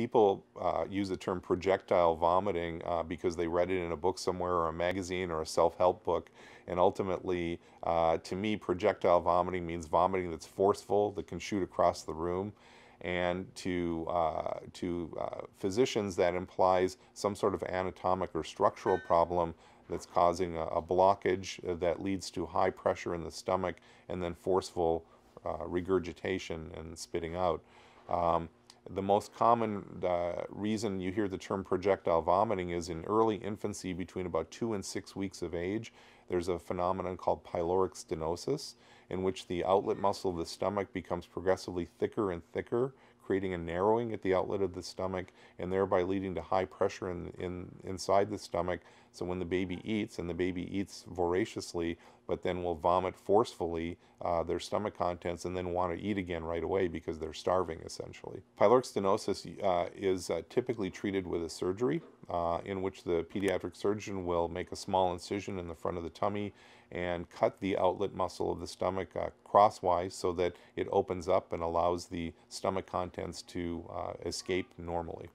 people uh, use the term projectile vomiting uh, because they read it in a book somewhere or a magazine or a self-help book and ultimately uh, to me projectile vomiting means vomiting that's forceful that can shoot across the room and to, uh, to uh, physicians that implies some sort of anatomic or structural problem that's causing a, a blockage that leads to high pressure in the stomach and then forceful uh, regurgitation and spitting out. Um, the most common uh, reason you hear the term projectile vomiting is in early infancy between about two and six weeks of age there's a phenomenon called pyloric stenosis, in which the outlet muscle of the stomach becomes progressively thicker and thicker, creating a narrowing at the outlet of the stomach and thereby leading to high pressure in, in, inside the stomach. So when the baby eats, and the baby eats voraciously, but then will vomit forcefully uh, their stomach contents and then want to eat again right away because they're starving essentially. Pyloric stenosis uh, is uh, typically treated with a surgery. Uh, in which the pediatric surgeon will make a small incision in the front of the tummy and cut the outlet muscle of the stomach uh, crosswise so that it opens up and allows the stomach contents to uh, escape normally.